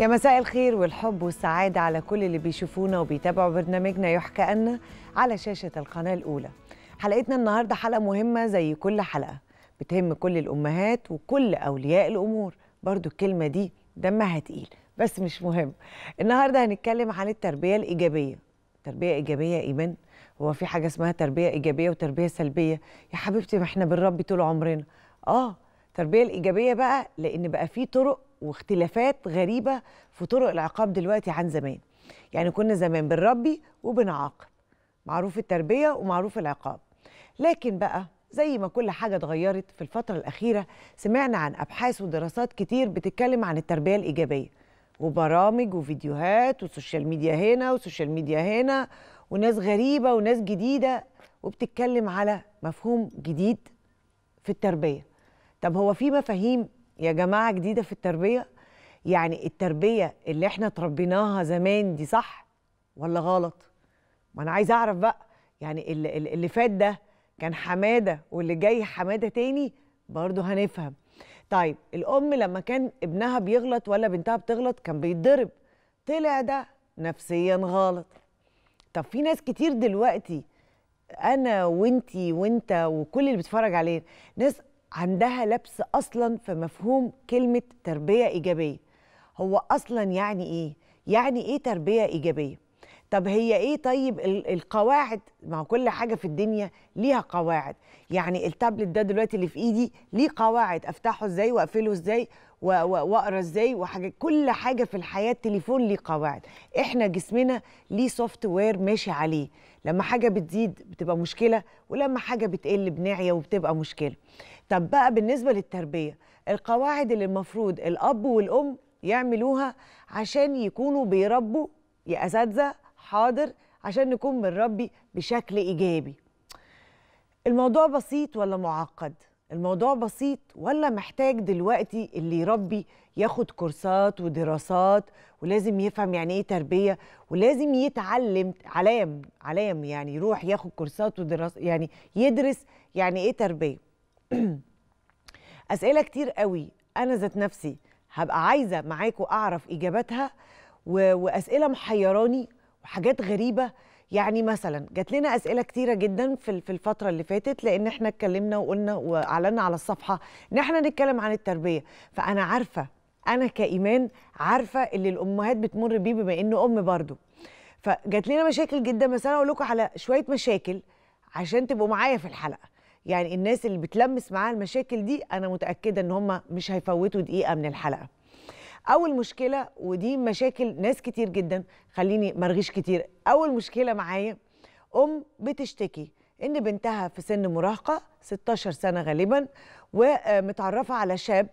يا مساء الخير والحب والسعادة على كل اللي بيشوفونا وبيتابعوا برنامجنا يحكى أن على شاشة القناة الأولى حلقتنا النهاردة حلقة مهمة زي كل حلقة بتهم كل الأمهات وكل أولياء الأمور برضو الكلمة دي دمها تقيل بس مش مهم النهاردة هنتكلم عن التربية الإيجابية تربية إيجابية إيمان هو في حاجة اسمها تربية إيجابية وتربية سلبية يا حبيبتي ما احنا بنربي طول عمرنا آه التربية الإيجابية بقى لأن بقى في طرق واختلافات غريبه في طرق العقاب دلوقتي عن زمان يعني كنا زمان بنربي وبنعاقب معروف التربيه ومعروف العقاب لكن بقى زي ما كل حاجه اتغيرت في الفتره الاخيره سمعنا عن ابحاث ودراسات كتير بتتكلم عن التربيه الايجابيه وبرامج وفيديوهات وسوشيال ميديا هنا وسوشيال ميديا هنا وناس غريبه وناس جديده وبتتكلم على مفهوم جديد في التربيه طب هو في مفاهيم يا جماعه جديده في التربيه يعني التربيه اللي احنا تربيناها زمان دي صح ولا غلط ما انا عايزه اعرف بقى يعني اللي, اللي فات ده كان حماده واللي جاي حماده تاني برضو هنفهم طيب الام لما كان ابنها بيغلط ولا بنتها بتغلط كان بيتضرب طلع ده نفسيا غلط طب في ناس كتير دلوقتي انا وانتي وانت وكل اللي بيتفرج علينا ناس عندها لبس اصلا في مفهوم كلمه تربيه ايجابيه هو اصلا يعني ايه يعني ايه تربيه ايجابيه طب هي ايه طيب القواعد مع كل حاجه في الدنيا ليها قواعد يعني التابلت ده دلوقتي اللي في ايدي ليه قواعد افتحه ازاي واقفله ازاي واقرا ازاي وحاجه كل حاجه في الحياه التليفون ليه قواعد احنا جسمنا ليه سوفت وير ماشي عليه لما حاجه بتزيد بتبقى مشكله ولما حاجه بتقل بنعيا وبتبقى مشكله طب بقى بالنسبة للتربية القواعد اللي المفروض الأب والأم يعملوها عشان يكونوا بيربوا يا أساتذة حاضر عشان نكون بنربي بشكل إيجابي الموضوع بسيط ولا معقد؟ الموضوع بسيط ولا محتاج دلوقتي اللي يربي ياخد كورسات ودراسات ولازم يفهم يعني ايه تربيه ولازم يتعلم علام علام يعني يروح ياخد كورسات ودراسات يعني يدرس يعني ايه تربيه اسئله كتير قوي انا ذات نفسي هبقى عايزه معاكم اعرف اجاباتها و... واسئله محيراني وحاجات غريبه يعني مثلا جات لنا اسئله كتيره جدا في الفتره اللي فاتت لان احنا اتكلمنا وقلنا واعلنا على الصفحه ان احنا نتكلم عن التربيه فانا عارفه انا كايمان عارفه اللي الامهات بتمر بيه بما انه ام برضه فجات لنا مشاكل جدا بس انا اقول لكم على شويه مشاكل عشان تبقوا معايا في الحلقه يعني الناس اللي بتلمس معاها المشاكل دي انا متاكده ان هم مش هيفوتوا دقيقه من الحلقه اول مشكله ودي مشاكل ناس كتير جدا خليني مرغيش كتير اول مشكله معايا ام بتشتكي ان بنتها في سن مراهقه 16 سنه غالبا ومتعرفه على شاب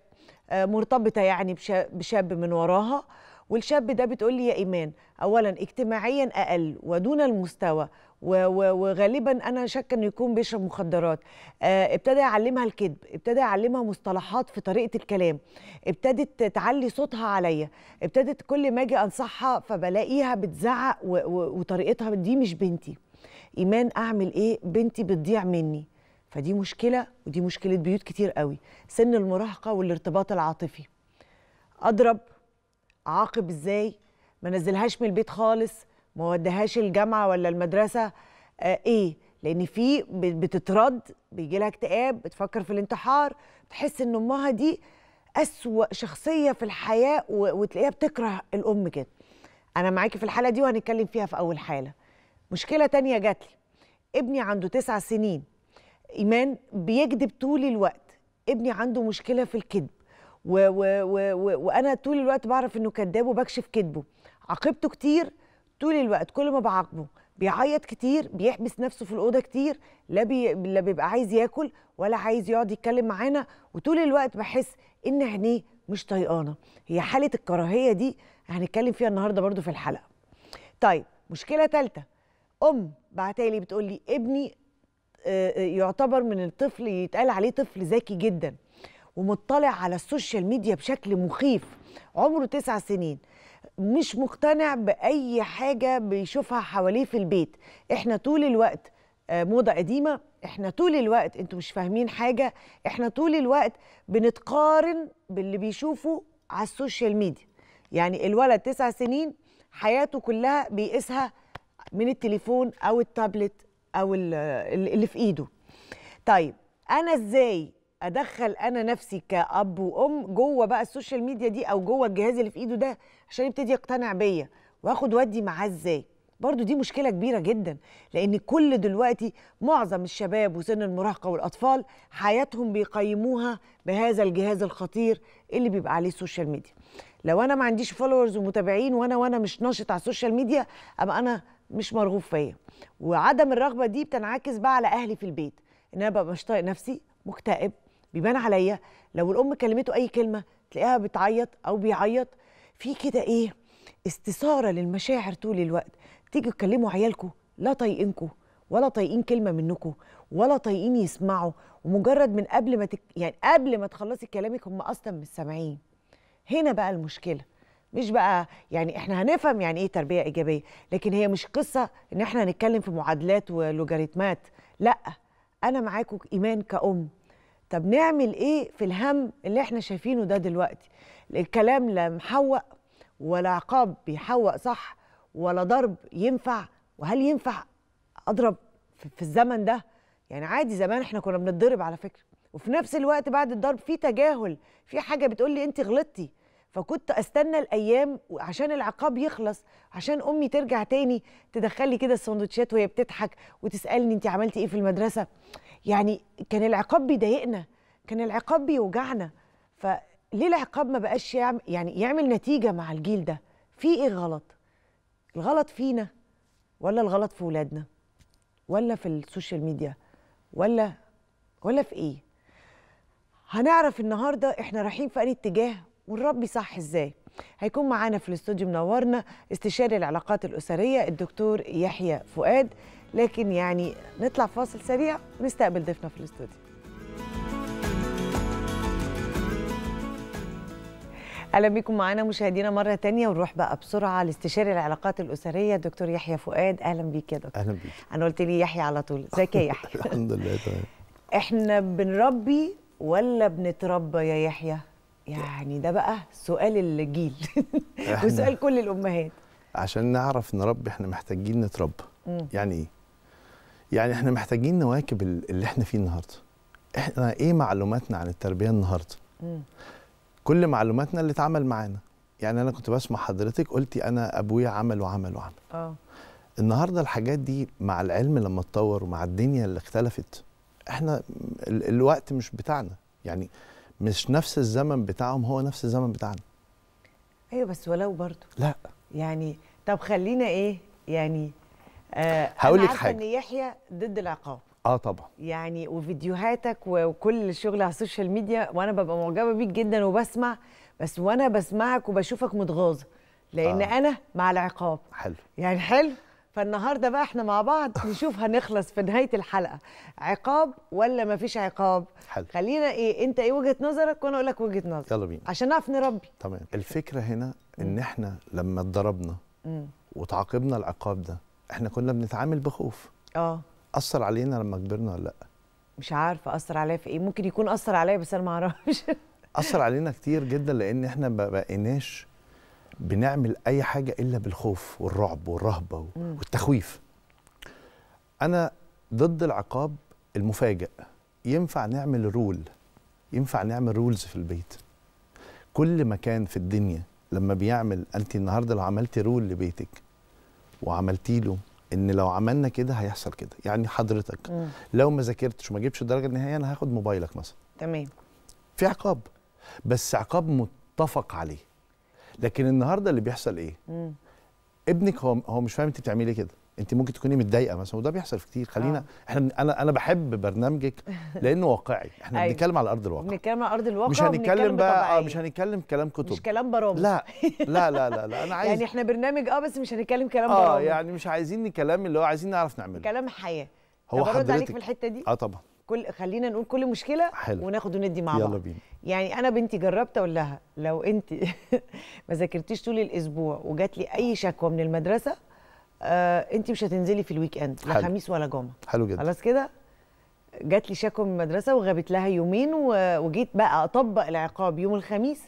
مرتبطه يعني بشاب من وراها والشاب ده بتقول لي يا ايمان اولا اجتماعيا اقل ودون المستوى وغالبا انا شاكه انه يكون بيشرب مخدرات آه، ابتدى يعلمها الكذب ابتدى يعلمها مصطلحات في طريقه الكلام ابتدت تعلي صوتها عليا ابتدت كل ما اجي انصحها فبلاقيها بتزعق وطريقتها دي مش بنتي ايمان اعمل ايه بنتي بتضيع مني فدي مشكله ودي مشكله بيوت كتير قوي سن المراهقه والارتباط العاطفي اضرب عاقب ازاي ما نزلهاش من البيت خالص ما ودهاش الجامعه ولا المدرسه آه ايه لان في بتترد بيجي لها اكتئاب بتفكر في الانتحار تحس ان امها دي اسوا شخصيه في الحياه وتلاقيها بتكره الام كده انا معاكي في الحاله دي وهنتكلم فيها في اول حاله مشكله تانية جات لي ابني عنده تسع سنين ايمان بيكذب طول الوقت ابني عنده مشكله في الكذب وانا طول الوقت بعرف انه كذاب وبكشف كذبه عاقبته كتير طول الوقت كل ما بعاقبه بيعيط كتير بيحبس نفسه في الاوضه كتير لا بي... لا بيبقى عايز ياكل ولا عايز يقعد يتكلم معانا وطول الوقت بحس ان عينيه مش طايقانه هي حاله الكراهيه دي هنتكلم فيها النهارده برضو في الحلقه طيب مشكله ثالثه ام بعتالي بتقول لي ابني آه، آه، يعتبر من الطفل يتقال عليه طفل ذكي جدا ومطلع على السوشيال ميديا بشكل مخيف عمره تسع سنين مش مقتنع باي حاجه بيشوفها حواليه في البيت احنا طول الوقت آه، موضه قديمه احنا طول الوقت انتوا مش فاهمين حاجه احنا طول الوقت بنتقارن باللي بيشوفه على السوشيال ميديا يعني الولد تسع سنين حياته كلها بيقيسها من التليفون او التابلت او اللي في ايده طيب انا ازاي ادخل انا نفسي كاب وام جوه بقى السوشيال ميديا دي او جوه الجهاز اللي في ايده ده عشان يبتدي يقتنع بيا واخد ودي معاه ازاي برضو دي مشكلة كبيرة جدا لأن كل دلوقتي معظم الشباب وسن المراهقة والأطفال حياتهم بيقيموها بهذا الجهاز الخطير اللي بيبقى عليه السوشيال ميديا لو أنا ما عنديش فولورز ومتابعين وأنا وأنا مش ناشط على السوشيال ميديا أبقى أنا مش مرغوب فيا وعدم الرغبة دي بتنعكس بقى على أهلي في البيت إن أنا ببقى مش طايق نفسي مكتئب بيبان عليا لو الأم كلمته أي كلمة تلاقيها بتعيط أو بيعيط في كده ايه استثاره للمشاعر طول الوقت تيجوا تكلموا عيالكم لا طايقينكم ولا طايقين كلمه منكم ولا طايقين يسمعوا ومجرد من قبل ما تك... يعني قبل ما تخلصي كلامك هم اصلا مش سامعين هنا بقى المشكله مش بقى يعني احنا هنفهم يعني ايه تربيه ايجابيه لكن هي مش قصه ان احنا هنتكلم في معادلات ولوجاريتمات لا انا معاكم ايمان كأم طب نعمل ايه في الهم اللي احنا شايفينه ده دلوقتي الكلام لا محوق ولا عقاب بيحوق صح ولا ضرب ينفع وهل ينفع اضرب في الزمن ده يعني عادي زمان احنا كنا بنتضرب على فكره وفي نفس الوقت بعد الضرب في تجاهل في حاجه بتقول لي انت غلطتي فكنت استنى الايام عشان العقاب يخلص عشان امي ترجع تاني تدخل لي كده السندوتشات وهي بتضحك وتسالني انت عملتي ايه في المدرسه يعني كان العقاب بيضايقنا كان العقاب بيوجعنا فليه العقاب ما بقاش يعمل يعني يعمل نتيجه مع الجيل ده في ايه غلط الغلط فينا ولا الغلط في ولادنا ولا في السوشيال ميديا ولا ولا في ايه هنعرف النهارده احنا رايحين في اي اتجاه ونربي صح ازاي هيكون معانا في الاستوديو منورنا استشاري العلاقات الاسريه الدكتور يحيى فؤاد لكن يعني نطلع فاصل سريع ونستقبل ضيفنا في الاستوديو اهلا بيكم معانا مشاهدينا مره تانية ونروح بقى بسرعه لاستشاري العلاقات الاسريه الدكتور يحيى فؤاد اهلا بيك يا دكتور اهلا بيك انا قلت لي يحيى على طول ازيك يا يحيى الحمد لله تمام احنا بنربي ولا بنتربى يا يحيى يعني ده بقى سؤال الجيل وسؤال كل الامهات عشان نعرف نربي احنا محتاجين نتربى يعني ايه يعني احنا محتاجين نواكب اللي احنا فيه النهارده احنا ايه معلوماتنا عن التربيه النهارده كل معلوماتنا اللي اتعمل معانا يعني انا كنت بسمع حضرتك قلتي انا ابويا عمل وعمل وعمل اه النهارده الحاجات دي مع العلم لما اتطور ومع الدنيا اللي اختلفت احنا الوقت مش بتاعنا يعني مش نفس الزمن بتاعهم هو نفس الزمن بتاعنا ايوه بس ولو برضه لا يعني طب خلينا ايه يعني آه هقول لك حاجه ان يحيى ضد العقاب اه طبعا يعني وفيديوهاتك وكل شغل على السوشيال ميديا وانا ببقى معجبه بيك جدا وبسمع بس وانا بسمعك وبشوفك متغاظه لان آه. انا مع العقاب حلو يعني حلو فالنهارده بقى احنا مع بعض نشوف هنخلص في نهايه الحلقه عقاب ولا مفيش عقاب حل. خلينا ايه انت ايه وجهه نظرك وانا اقول لك وجهه نظري يلا بينا عشان نعرف نربي تمام الفكره هنا ان احنا لما اتضربنا وتعاقبنا العقاب ده احنا كنا بنتعامل بخوف اه اثر علينا لما كبرنا ولا لا مش عارفه اثر عليا في ايه ممكن يكون اثر عليا بس انا ما اعرفش اثر علينا كتير جدا لان احنا ما بقيناش بنعمل اي حاجه الا بالخوف والرعب والرهبه والتخويف انا ضد العقاب المفاجئ ينفع نعمل رول ينفع نعمل رولز في البيت كل مكان في الدنيا لما بيعمل انت النهارده لو عملتي رول لبيتك وعملتي له ان لو عملنا كده هيحصل كده يعني حضرتك مم. لو ما ذاكرتش وما جبتش الدرجه النهائيه انا هاخد موبايلك مثلا تمام في عقاب بس عقاب متفق عليه لكن النهارده اللي بيحصل ايه؟ مم. ابنك هو هو مش فاهم انت بتعملي كده انت ممكن تكوني متضايقه مثلا وده بيحصل في كتير خلينا آه. احنا انا انا بحب برنامجك لانه واقعي احنا أيوه. بنتكلم على ارض الواقع بنتكلم على ارض الواقع مش هنتكلم بقى آه مش هنتكلم كلام كتب مش كلام برامج لا لا لا لا, لا. انا عايز يعني احنا برنامج اه بس مش هنتكلم كلام آه، برامج اه يعني مش عايزين الكلام اللي هو عايزين نعرف نعمله كلام حياه هو حضرتك عليك في الحته دي اه طبعا كل خلينا نقول كل مشكله حلو. وناخد وندي مع بعض يلا بينا. يعني انا بنتي جربت اقول لها لو انت ما ذاكرتيش طول الاسبوع وجات لي اي شكوى من المدرسه آه انت مش هتنزلي في الويك اند لا خميس ولا جمعه حلو جدا خلاص كده جات لي شكوى من المدرسه وغابت لها يومين وجيت بقى اطبق العقاب يوم الخميس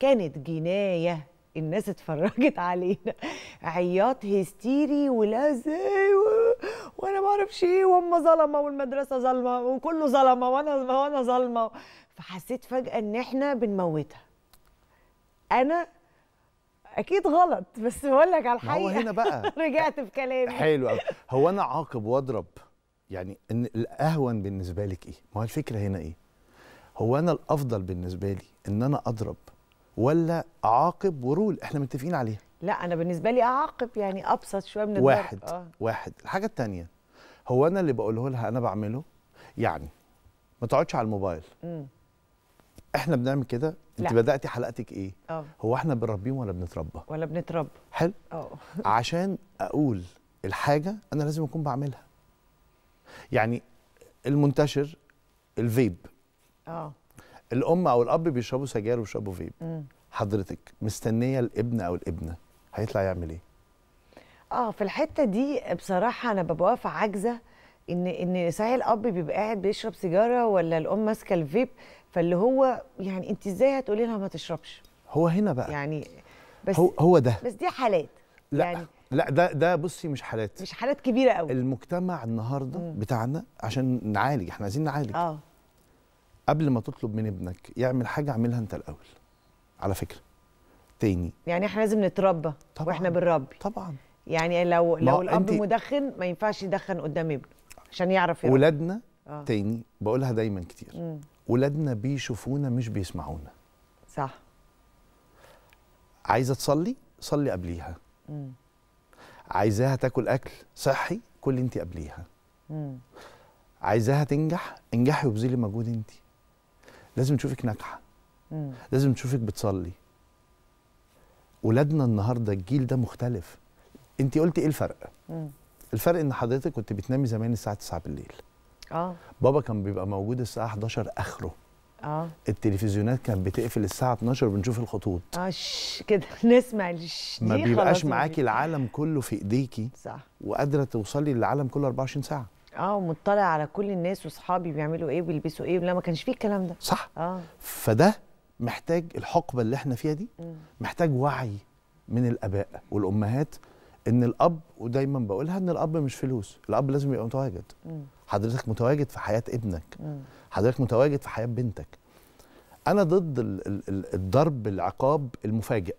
كانت جنايه الناس اتفرجت علينا عياط هستيري ولازم وانا ما اعرفش ايه وهم ظلمه والمدرسه ظلمه وكله ظلمه وانا وانا ظلمه فحسيت فجاه ان احنا بنموتها انا اكيد غلط بس بقول لك على الحقيقه هو هنا بقى رجعت في كلامي حلو قوي هو انا عاقب واضرب يعني ان الاهون بالنسبه لك ايه ما هو الفكره هنا ايه هو انا الافضل بالنسبه لي ان انا اضرب ولا اعاقب ورول احنا متفقين عليها لا انا بالنسبه لي اعاقب يعني ابسط شويه من الضرب واحد آه. واحد الحاجه الثانيه هو انا اللي بقوله لها انا بعمله يعني ما تقعدش على الموبايل مم. احنا بنعمل كده انت بداتي حلقتك ايه أوه. هو احنا بنربيهم ولا بنتربى ولا بنتربى حلو اه عشان اقول الحاجه انا لازم اكون بعملها يعني المنتشر الفيب اه الام او الاب بيشربوا سجاير وبيشربوا فيب مم. حضرتك مستنيه الابن او الابنه هيطلع يعمل ايه اه في الحته دي بصراحه انا ببقى واقفه عاجزه ان ان صحيح الاب بيبقى قاعد بيشرب سيجاره ولا الام ماسكه الفيب فاللي هو يعني انت ازاي هتقولي لها ما تشربش هو هنا بقى يعني بس هو, هو ده بس دي حالات لا يعني لا ده ده بصي مش حالات مش حالات كبيره قوي المجتمع النهارده م. بتاعنا عشان نعالج احنا عايزين نعالج اه قبل ما تطلب من ابنك يعمل حاجه اعملها انت الاول على فكره تاني يعني احنا لازم نتربى طبعًا واحنا بنربي طبعا يعني لو لو الاب مدخن ما ينفعش يدخن قدام ابنه عشان يعرف يربي ولادنا آه. تاني بقولها دايما كتير ولادنا بيشوفونا مش بيسمعونا صح عايزه تصلي صلي قبليها مم. عايزاها تاكل اكل صحي كل انت قبليها مم. عايزاها تنجح انجحي وبذلي مجهود انت لازم تشوفك ناجحه لازم تشوفك بتصلي ولادنا النهارده الجيل ده مختلف انت قلتي ايه الفرق مم. الفرق ان حضرتك كنت بتنامي زمان الساعه 9 بالليل اه بابا كان بيبقى موجود الساعه 11 اخره اه التلفزيونات كانت بتقفل الساعه 12 بنشوف الخطوط اش آه، كده نسمع ما بيبقاش يعني. معاكي العالم كله في ايديكي صح وقادره توصلي للعالم كله 24 ساعه اه ومطلع على كل الناس واصحابي بيعملوا ايه وبيلبسوا ايه لا ما كانش فيه الكلام ده صح اه فده محتاج الحقبه اللي احنا فيها دي محتاج وعي من الاباء والامهات ان الاب ودايما بقولها ان الاب مش فلوس الاب لازم يبقى متواجد حضرتك متواجد في حياه ابنك حضرتك متواجد في حياه بنتك انا ضد الضرب العقاب المفاجئ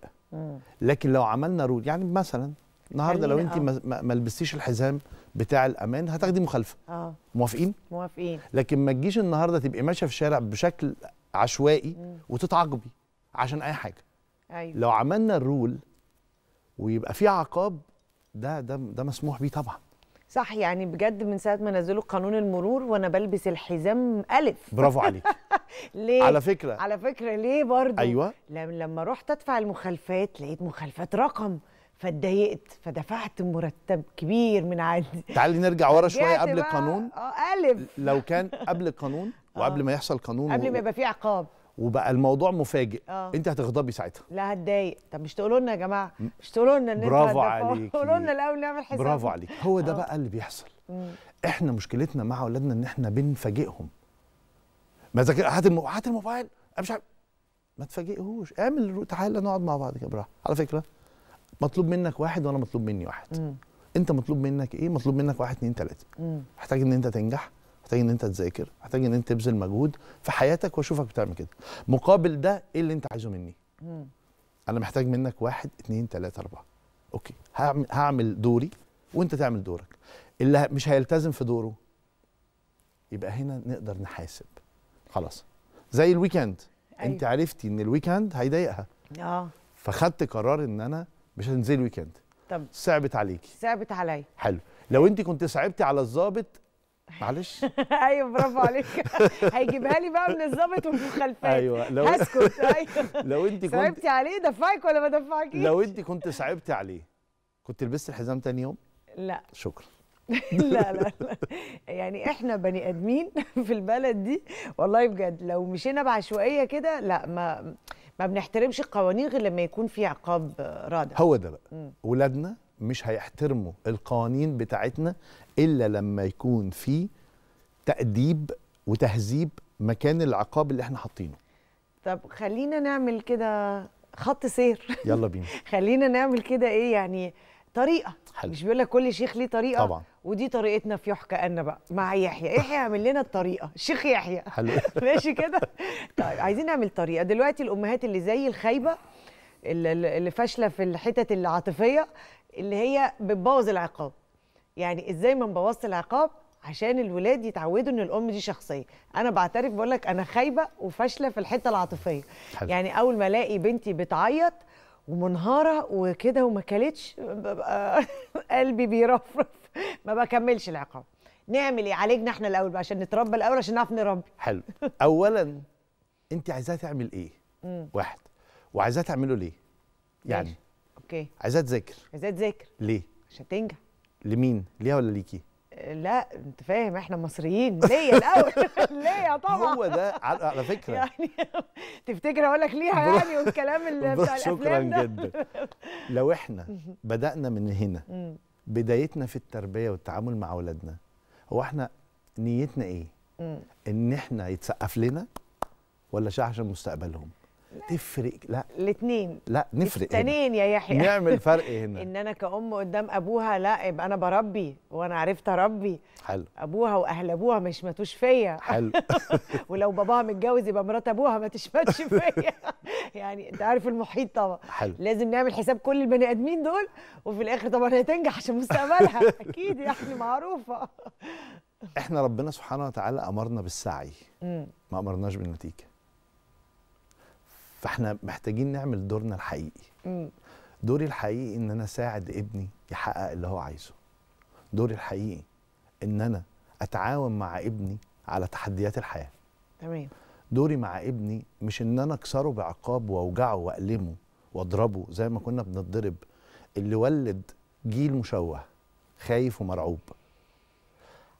لكن لو عملنا رول يعني مثلا النهارده لو انت ما لبستيش الحزام بتاع الامان هتاخدي مخالفه اه موافقين موافقين لكن ما تجيش النهارده تبقي ماشيه في الشارع بشكل عشوائي وتتعاقبي عشان اي حاجه ايوه لو عملنا الرول ويبقى في عقاب ده ده ده مسموح بيه طبعا صح يعني بجد من ساعه ما نزلوا قانون المرور وانا بلبس الحزام الف برافو عليك ليه على فكره على فكره ليه برضه ايوه لما رحت ادفع المخالفات لقيت مخالفات رقم فاتضايقت فدفعت مرتب كبير من عندي تعالي نرجع ورا شويه قبل القانون اه الف لو كان قبل القانون وقبل آه. ما يحصل قانون قبل ما يبقى فيه عقاب وبقى الموضوع مفاجئ أوه. انت هتغضبي ساعتها لا هتضايق طب مش تقولوا لنا يا جماعه مش تقولوا لنا ان برافو عليك قولوا لنا الاول نعمل حساب برافو عليك هو ده آه. بقى اللي بيحصل مم. احنا مشكلتنا مع اولادنا ان احنا بنفاجئهم ما ذاكر هات المو... هات الموبايل انا مش عارف ما تفاجئهوش اعمل تعالى نقعد مع بعض كده براحه على فكره مطلوب منك واحد وانا مطلوب مني واحد مم. انت مطلوب منك ايه مطلوب منك واحد اتنين تلاته محتاج ان انت تنجح محتاج ان انت تذاكر محتاج ان انت تبذل مجهود في حياتك واشوفك بتعمل كده مقابل ده ايه اللي انت عايزه مني مم. انا محتاج منك واحد اثنين ثلاثة اربعه اوكي هعمل هعمل دوري وانت تعمل دورك اللي مش هيلتزم في دوره يبقى هنا نقدر نحاسب خلاص زي الويكند أيوة. انت عرفتي ان الويكند هيضايقها اه فخدت قرار ان انا مش هنزل ويكند طب صعبت عليكي صعبت عليا حلو لو انت كنت صعبتي على الظابط معلش ايوه برافو عليك هيجيبها لي بقى من الظابط ومن الخلفيه ايوه لو اسكت ايوه لو انت كنت صعبتي عليه دفعك ولا ما دفعكيش لو انت كنت صعبتي عليه كنت لبست الحزام تاني يوم؟ لا شكرا لا لا لا يعني احنا بني ادمين في البلد دي والله بجد لو مشينا بعشوائيه كده لا ما ما بنحترمش القوانين غير لما يكون في عقاب آه، رادع هو ده بقى ولادنا مش هيحترموا القوانين بتاعتنا الا لما يكون في تاديب وتهذيب مكان العقاب اللي احنا حاطينه طب خلينا نعمل كده خط سير يلا بينا خلينا نعمل كده ايه يعني طريقه حلو. مش بيقول لك كل شيخ ليه طريقه طبعا ودي طريقتنا في يحكى أنا بقى مع يحيى يحيى يعمل لنا الطريقه الشيخ يحيى حلو ماشي كده طيب عايزين نعمل طريقه دلوقتي الامهات اللي زي الخايبه اللي فاشله في الحتت العاطفيه اللي هي بتبوظ العقاب يعني ازاي ما نبوظش العقاب عشان الولاد يتعودوا ان الام دي شخصيه انا بعترف بقول لك انا خايبه وفاشله في الحته العاطفيه حلو. يعني اول ما الاقي بنتي بتعيط ومنهاره وكده وما كلتش قلبي بيرفرف ما بكملش العقاب نعمل ايه عالجنا احنا الاول بقى عشان نتربى الاول عشان نعرف نربي حلو اولا انت عايزاه تعمل ايه واحد وعايزاه تعمله ليه يعني ماشي. اوكي عايزاه تذاكر عايزاه تذاكر ليه عشان تنجح لمين ليها ولا ليكي لا انت فاهم احنا مصريين ليا الاول ليا طبعا هو ده على فكره يعني تفتكر اقول لك ليها يعني والكلام اللي بتاع شكرا جدا لو احنا بدانا من هنا بدايتنا في التربيه والتعامل مع اولادنا هو احنا نيتنا ايه ان احنا يتسقف لنا ولا عشان مستقبلهم تفرق لا الاثنين لا نفرق الاثنين يا يحيى نعمل فرق هنا ان انا كأم قدام ابوها لا يبقى انا بربي وانا عرفت اربي حلو ابوها واهل ابوها ما يشمتوش فيا حلو ولو باباها متجوز يبقى مرات ابوها ما تشمتش فيا يعني انت عارف المحيط طبعا حلو لازم نعمل حساب كل البني ادمين دول وفي الاخر طبعا هي تنجح عشان مستقبلها اكيد يعني معروفه احنا ربنا سبحانه وتعالى امرنا بالسعي ما امرناش بالنتيجه فاحنا محتاجين نعمل دورنا الحقيقي دوري الحقيقي ان انا اساعد ابني يحقق اللي هو عايزه دوري الحقيقي ان انا اتعاون مع ابني على تحديات الحياه تمام دوري مع ابني مش ان انا اكسره بعقاب واوجعه والمه واضربه زي ما كنا بنضرب اللي ولد جيل مشوه خايف ومرعوب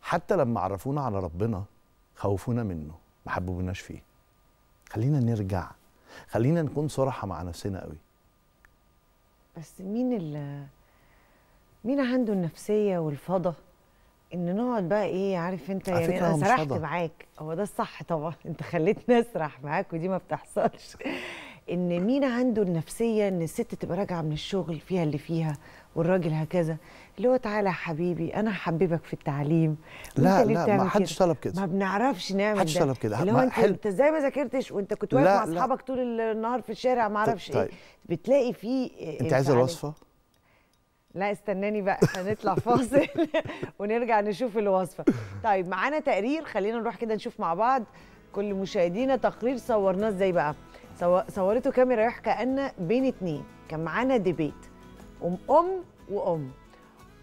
حتى لما عرفونا على ربنا خوفونا منه ما حببوناش فيه خلينا نرجع خلينا نكون صراحه مع نفسنا قوي بس مين اللي مين عنده النفسيه والفضه ان نقعد بقى ايه عارف انت يعني انا سرحت معاك هو ده الصح طبعا انت خليتني اسرح معاك ودي ما بتحصلش ان مين عنده النفسيه ان الست تبقى راجعه من الشغل فيها اللي فيها والراجل هكذا اللي هو تعالى يا حبيبي انا هحببك في التعليم لا لا ما حدش طلب كده ما بنعرفش نعمل حدش طلب كده اللي هو انت, انت ازاي ما ذاكرتش وانت كنت واقف مع اصحابك طول النهار في الشارع ما طيب، اعرفش إيه. طيب. ايه بتلاقي فيه انت عايزه الوصفه لا استناني بقى هنطلع فاصل ونرجع نشوف الوصفه طيب معانا تقرير خلينا نروح كده نشوف مع بعض كل مشاهدينا تقرير صورناه ازاي بقى صورته كاميرا يحكى ان بين اتنين كان معانا ديبيت أم أم وأم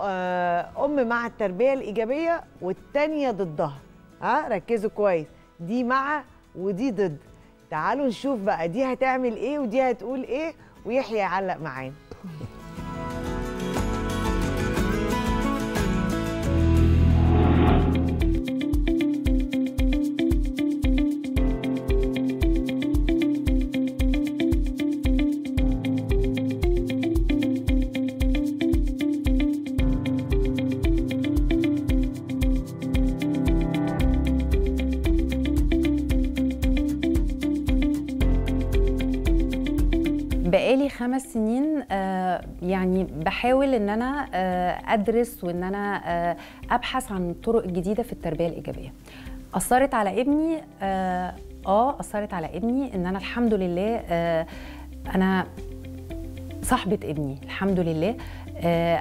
آه، أم مع التربية الإيجابية والتانية ضدها ها ركزوا كويس دي مع ودي ضد تعالوا نشوف بقى دي هتعمل إيه ودي هتقول إيه ويحيى يعلق معانا ادرس وان انا آه، ابحث عن طرق جديده في التربيه الايجابيه اثرت على ابني اه, آه، اثرت على ابني ان انا الحمد لله آه، انا صاحبه ابني الحمد لله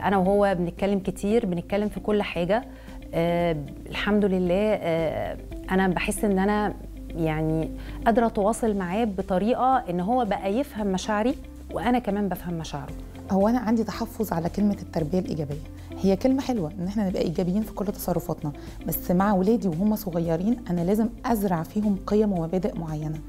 انا وهو بنتكلم كتير بنتكلم في كل حاجه الحمد لله انا بحس ان انا يعني قادره اتواصل معاه بطريقه ان هو بقى يفهم مشاعري وانا كمان بفهم مشاعره هو انا عندي تحفظ على كلمه التربيه الايجابيه هي كلمه حلوه ان احنا نبقى ايجابيين في كل تصرفاتنا بس مع ولادي وهم صغيرين انا لازم ازرع فيهم قيم ومبادئ معينه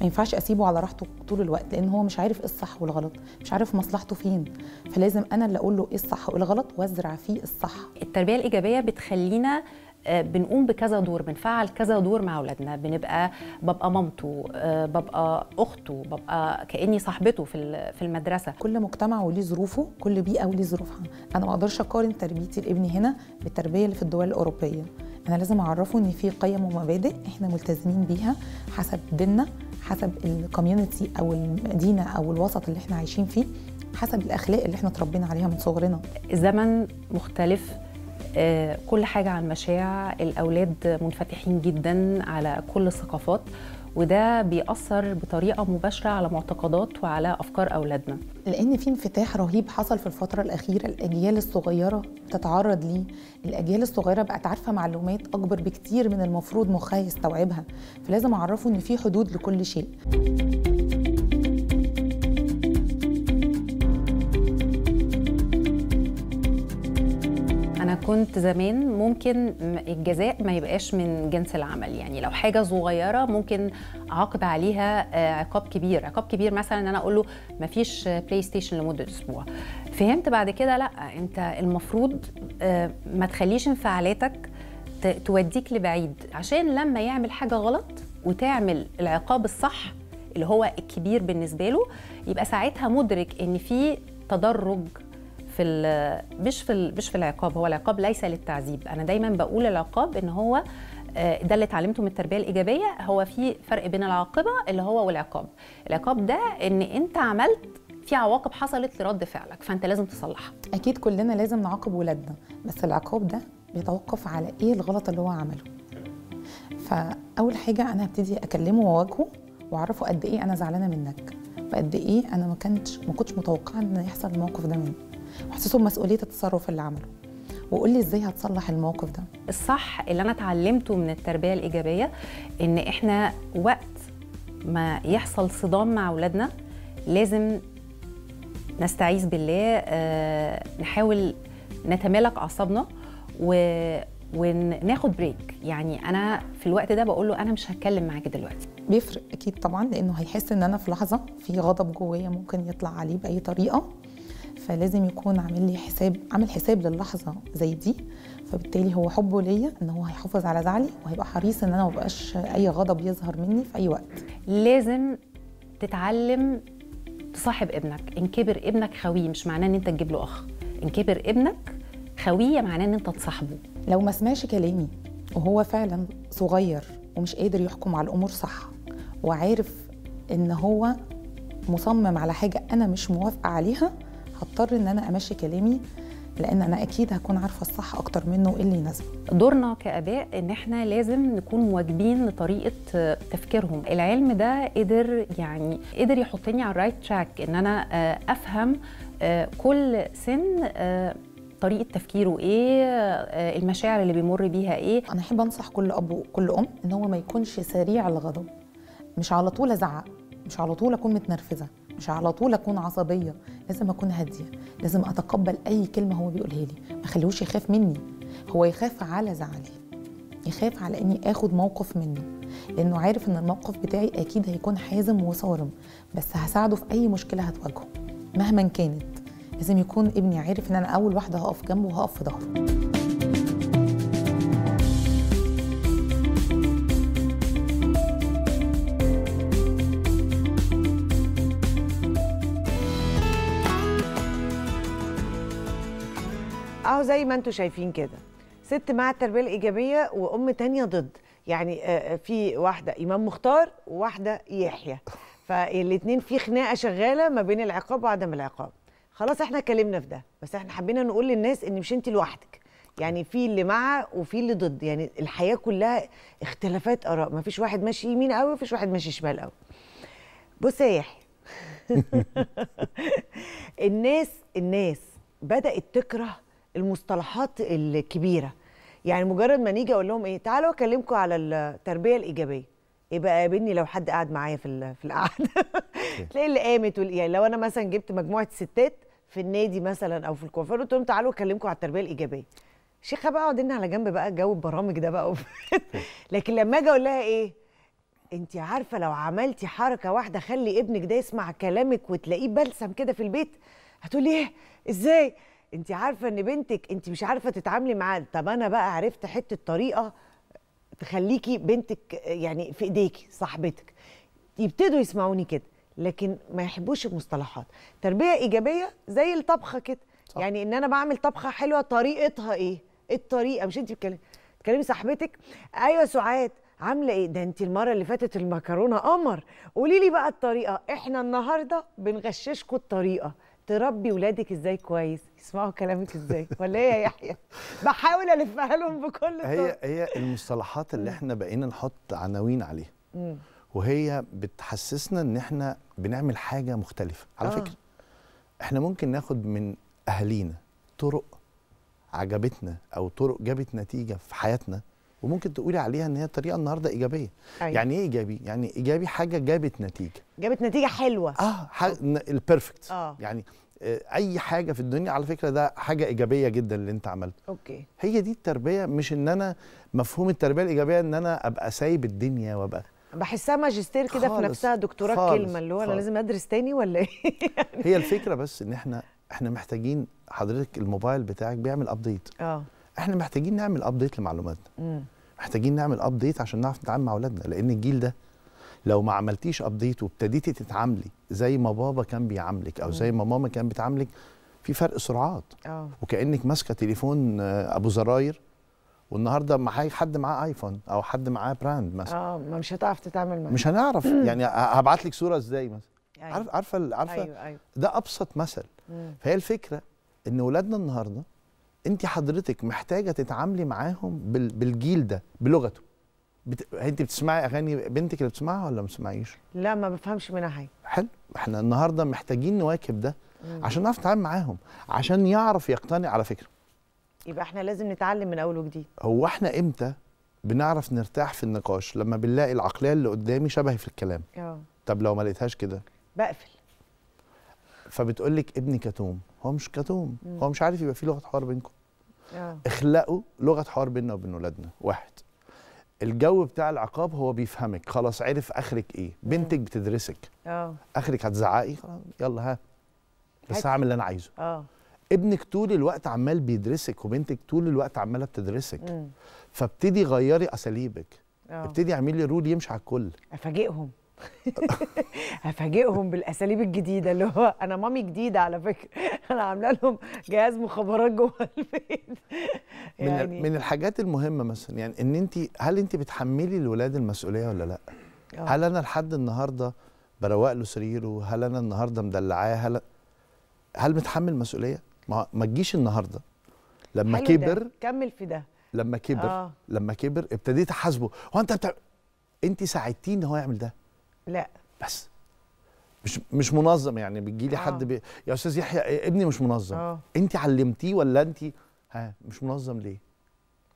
ما ينفعش اسيبه على راحته طول الوقت لان هو مش عارف ايه الصح والغلط مش عارف مصلحته فين فلازم انا اللي اقول له ايه الصح وايه الغلط وازرع فيه الصح التربيه الايجابيه بتخلينا آه، بنقوم بكذا دور بنفعل كذا دور مع اولادنا بنبقى ببقى مامته آه، ببقى اخته ببقى كاني صاحبته في في المدرسه كل مجتمع وليه ظروفه كل بيئه وليه ظروفها انا ما اقدرش اقارن تربيتي لابني هنا بالتربيه اللي في الدول الاوروبيه انا لازم اعرفه ان في قيم ومبادئ احنا ملتزمين بيها حسب ديننا حسب الكوميونتي او المدينه او الوسط اللي احنا عايشين فيه حسب الاخلاق اللي احنا اتربينا عليها من صغرنا الزمن مختلف آه، كل حاجة على المشاع الأولاد منفتحين جدا على كل الثقافات وده بيأثر بطريقة مباشرة على معتقدات وعلى أفكار أولادنا لأن في انفتاح رهيب حصل في الفترة الأخيرة الأجيال الصغيرة بتتعرض ليه الأجيال الصغيرة بقت عارفة معلومات أكبر بكتير من المفروض مخها يستوعبها فلازم أعرفه إن في حدود لكل شيء كنت زمان ممكن الجزاء ما يبقاش من جنس العمل يعني لو حاجه صغيره ممكن اعاقب عليها آه، عقاب كبير عقاب كبير مثلا ان انا اقول له ما فيش بلاي ستيشن لمده اسبوع فهمت بعد كده لا انت المفروض آه، ما تخليش انفعالاتك توديك لبعيد عشان لما يعمل حاجه غلط وتعمل العقاب الصح اللي هو الكبير بالنسبه له يبقى ساعتها مدرك ان في تدرج في ال مش في مش في العقاب هو العقاب ليس للتعذيب انا دايما بقول العقاب ان هو آه، ده اللي اتعلمته من التربيه الايجابيه هو في فرق بين العاقبه اللي هو والعقاب العقاب ده ان انت عملت في عواقب حصلت لرد فعلك فانت لازم تصلحها اكيد كلنا لازم نعاقب ولادنا بس العقاب ده بيتوقف على ايه الغلط اللي هو عمله فاول حاجه انا هبتدي اكلمه واواجهه واعرفه قد ايه انا زعلانه منك وقد ايه انا ما كنتش ما كنتش متوقعه ان يحصل الموقف ده مني وحطيتهم مسؤوليه التصرف اللي عمله وقول لي ازاي هتصلح الموقف ده الصح اللي انا اتعلمته من التربيه الايجابيه ان احنا وقت ما يحصل صدام مع اولادنا لازم نستعيذ بالله آه، نحاول نتمالك اعصابنا و... وناخد بريك يعني انا في الوقت ده بقول له انا مش هتكلم معاك دلوقتي بيفرق اكيد طبعا لانه هيحس ان انا في لحظه في غضب جوايا ممكن يطلع عليه باي طريقه فلازم يكون عامل لي حساب عامل حساب للحظه زي دي فبالتالي هو حبه ليا ان هو هيحافظ على زعلي وهيبقى حريص ان انا ما اي غضب يظهر مني في اي وقت لازم تتعلم تصاحب ابنك ان كبر ابنك خويه مش معناه ان انت تجيب له اخ ان كبر ابنك خويه معناه ان انت تصاحبه لو ما سمعش كلامي وهو فعلا صغير ومش قادر يحكم على الامور صح وعارف ان هو مصمم على حاجه انا مش موافقه عليها هضطر ان انا امشي كلامي لان انا اكيد هكون عارفه الصح اكتر منه وايه اللي يناسبه دورنا كاباء ان احنا لازم نكون مواكبين لطريقه تفكيرهم العلم ده قدر يعني قدر يحطني على الرايت تراك ان انا آه، افهم آه، كل سن آه، طريقه تفكيره ايه المشاعر اللي بيمر بيها ايه انا احب انصح كل اب وكل ام ان هو ما يكونش سريع الغضب مش على طول ازعق مش على طول اكون متنرفزه مش على طول اكون عصبيه لازم اكون هاديه لازم اتقبل اي كلمه هو بيقولها لي ما خليهوش يخاف مني هو يخاف على زعلي يخاف على اني اخد موقف منه لانه عارف ان الموقف بتاعي اكيد هيكون حازم وصارم بس هساعده في اي مشكله هتواجهه مهما كانت لازم يكون ابني عارف ان انا اول واحده هقف جنبه وهقف في ظهره اهو زي ما انتم شايفين كده ست مع التربيه الايجابيه وام تانية ضد يعني آه، آه، في واحده امام مختار وواحده يحيى فالاثنين في خناقه شغاله ما بين العقاب وعدم العقاب خلاص احنا اتكلمنا في ده بس احنا حبينا نقول للناس ان مش انت لوحدك يعني في اللي مع وفي اللي ضد يعني الحياه كلها اختلافات اراء ما فيش واحد ماشي يمين قوي ومفيش واحد ماشي شمال قوي بص يا يحيى الناس الناس بدات تكره المصطلحات الكبيره يعني مجرد ما نيجي اقول لهم ايه تعالوا اكلمكم على التربيه الايجابيه ايه بقى قابلني لو حد قعد معايا في في القعده تلاقي اللي قامت يعني لو انا مثلا جبت مجموعه ستات في النادي مثلا او في الكوافير قلت لهم تعالوا اكلمكم على التربيه الايجابيه شيخه بقى اقعد على جنب بقى جو البرامج ده بقى لكن لما اجي اقول لها ايه انت عارفه لو عملتي حركه واحده خلي ابنك ده يسمع كلامك وتلاقيه بلسم كده في البيت هتقولي ايه ازاي انت عارفه ان بنتك انت مش عارفه تتعاملي معاه طب انا بقى عرفت حته طريقه تخليكي بنتك يعني في ايديكي صاحبتك يبتدوا يسمعوني كده لكن ما يحبوش المصطلحات تربيه ايجابيه زي الطبخه كده صح. يعني ان انا بعمل طبخه حلوه طريقتها ايه الطريقه مش انت بتكلمي تكلمي صاحبتك ايوه سعاد عامله ايه ده انت المره اللي فاتت المكرونه قمر قولي لي بقى الطريقه احنا النهارده بنغششكم الطريقه تربي ولادك ازاي كويس يسمعوا كلامك ازاي ولا ايه يا يحيى بحاول الفها لهم بكل هي هي المصطلحات اللي احنا بقينا نحط عناوين عليها وهي بتحسسنا ان احنا بنعمل حاجه مختلفه على آه. فكره احنا ممكن ناخد من اهالينا طرق عجبتنا او طرق جابت نتيجه في حياتنا وممكن تقولي عليها ان هي طريقه النهارده ايجابيه أيوة. يعني ايه ايجابي يعني ايجابي حاجه جابت نتيجه جابت نتيجه حلوه اه حاجة البيرفكت آه. يعني آه، اي حاجه في الدنيا على فكره ده حاجه ايجابيه جدا اللي انت عملته اوكي هي دي التربيه مش ان انا مفهوم التربيه الايجابيه ان انا ابقى سايب الدنيا وابقى بحسها ماجستير كده في نفسها دكتوراه كلمه اللي هو انا لازم ادرس تاني ولا ايه يعني هي الفكره بس ان احنا احنا محتاجين حضرتك الموبايل بتاعك بيعمل ابديت اه احنا محتاجين نعمل ابديت لمعلوماتنا محتاجين نعمل ابديت عشان نعرف نتعامل مع اولادنا لان الجيل ده لو ما عملتيش ابديت وابتديتي تتعاملي زي ما بابا كان بيعاملك او زي ما ماما كانت بتعاملك في فرق سرعات أوه. وكانك ماسكه تليفون آه، ابو زراير والنهارده مع حد معاه ايفون او حد معاه براند مثلا اه ما مش هتعرف تتعامل معاه مش هنعرف يعني هبعت لك صوره ازاي مثلا أيوة. عارفه عارفه أيوة أيوة. ده ابسط مثل فهي الفكره ان اولادنا النهارده انت حضرتك محتاجه تتعاملي معاهم بالجيل ده بلغته بت... انت بتسمعي اغاني بنتك اللي بتسمعها ولا ما بتسمعيش؟ لا ما بفهمش منها حاجه حلو احنا النهارده محتاجين نواكب ده مم. عشان نعرف نتعامل معاهم عشان يعرف يقتنع على فكره يبقى احنا لازم نتعلم من اول وجديد هو احنا امتى بنعرف نرتاح في النقاش لما بنلاقي العقليه اللي قدامي شبهي في الكلام اه طب لو ما لقيتهاش كده بقفل فبتقول لك ابني كتوم هو مش كتوم مم. هو مش عارف يبقى في لغه حوار بينكم آه. اخلقوا لغه حوار بيننا وبين اولادنا واحد الجو بتاع العقاب هو بيفهمك خلاص عرف اخرك ايه بنتك بتدرسك اه اخرك هتزعقي يلا ها بس هعمل اللي انا عايزه اه ابنك طول الوقت عمال بيدرسك وبنتك طول الوقت عماله بتدرسك مم. فابتدي غيري اساليبك آه. ابتدي اعملي رول يمشي على الكل افاجئهم هفاجئهم بالاساليب الجديده اللي هو انا مامي جديده على فكره انا عامله لهم جهاز مخابرات جوه البيت يعني من, الحاجات المهمه مثلا يعني ان انت هل انت بتحملي الولاد المسؤوليه ولا لا؟ آه. هل انا لحد النهارده بروق له سريره؟ هل انا النهارده مدلعاه؟ هل هل متحمل مسؤوليه؟ ما, ما تجيش النهارده لما كبر كمل في ده لما كبر آه. لما كبر ابتديت احاسبه هو انت بتاع انت ساعدتيه ان هو يعمل ده لا بس مش مش منظم يعني بتجي لي آه. حد بي... يا استاذ يحيى ابني مش منظم آه. انت علمتيه ولا انت ها مش منظم ليه